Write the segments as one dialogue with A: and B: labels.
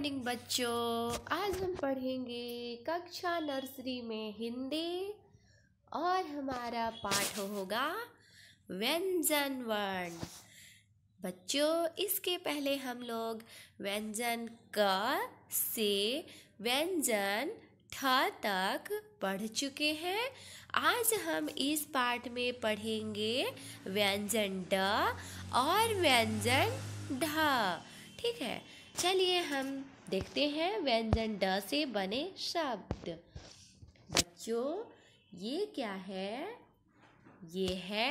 A: morning बच्चों आज हम पढ़ेंगे कक्षा नर्सरी में हिंदी और हमारा पाठ होगा व्यंजन वर्ण बच्चों इसके पहले हम लोग व्यंजन क से व्यंजन ठ तक पढ़ चुके हैं आज हम इस पाठ में पढ़ेंगे व्यंजन ड और व्यंजन ढ ठीक है चलिए हम देखते हैं व्यंजन ड से बने शब्द बच्चों ये क्या है ये है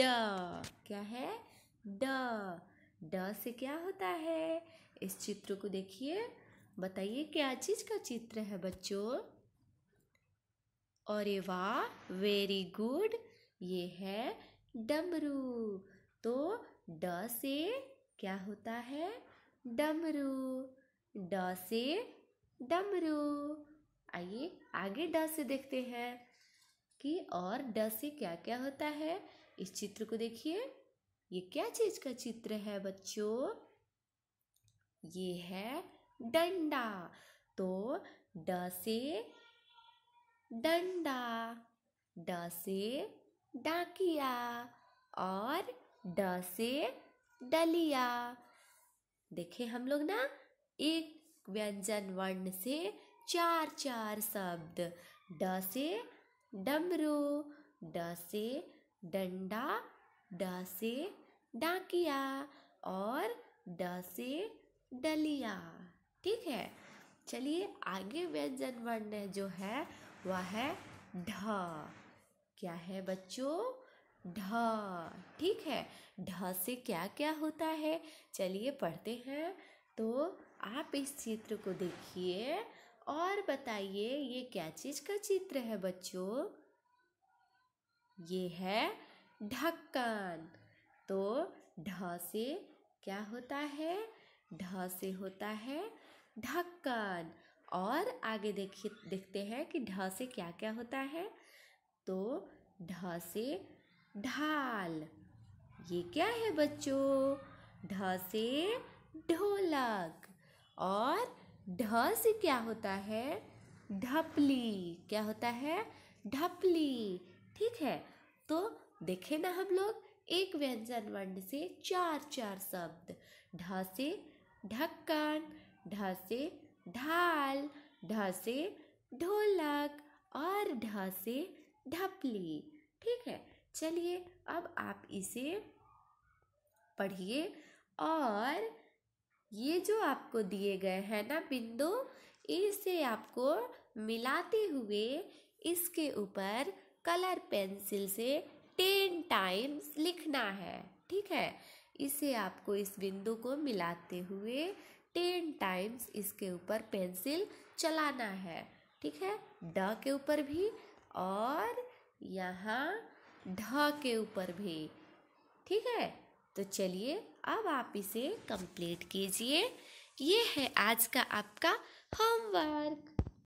A: ड क्या है ड ड से क्या होता है इस चित्र को देखिए बताइए क्या चीज का चित्र है बच्चों और वाह वेरी गुड ये है डमरू तो ड से क्या होता है डमरू ड से डमरू आइए आगे ड से देखते हैं कि और ड से क्या क्या होता है इस चित्र को देखिए ये क्या चीज का चित्र है बच्चों ये है डंडा तो ड से डंडा ड से डाकिया और ड से डलिया देखे हम लोग ना एक व्यंजन वर्ण से चार चार शब्द ड से डमरू ड से डंडा ड से डाकिया और ड से डलिया ठीक है चलिए आगे व्यंजन वर्ण जो है वह है ढ क्या है बच्चों ढ ठीक है ढ से क्या क्या होता है चलिए पढ़ते हैं तो आप इस चित्र को देखिए और बताइए ये क्या चीज़ का चित्र है बच्चों ये है ढक्कन तो ढ से क्या होता है ढ से होता है ढक्कन और आगे देखिए देखते हैं कि ढ से क्या क्या होता है तो ढ से ढाल ये क्या है बच्चों ढ से ढोलक और ढ से क्या होता है ढपली क्या होता है ढपली ठीक है तो देखे ना हम लोग एक व्यंजन वर्ण से चार चार शब्द ढ से ढक्कन ढ से ढाल ढ से ढोलक और ढ से ढपली ठीक है चलिए अब आप इसे पढ़िए और ये जो आपको दिए गए हैं ना बिंदु इसे आपको मिलाते हुए इसके ऊपर कलर पेंसिल से टेन टाइम्स लिखना है ठीक है इसे आपको इस बिंदु को मिलाते हुए टेन टाइम्स इसके ऊपर पेंसिल चलाना है ठीक है ड के ऊपर भी और यहाँ ढ के ऊपर भी ठीक है तो चलिए अब आप इसे कंप्लीट कीजिए ये है आज का आपका होमवर्क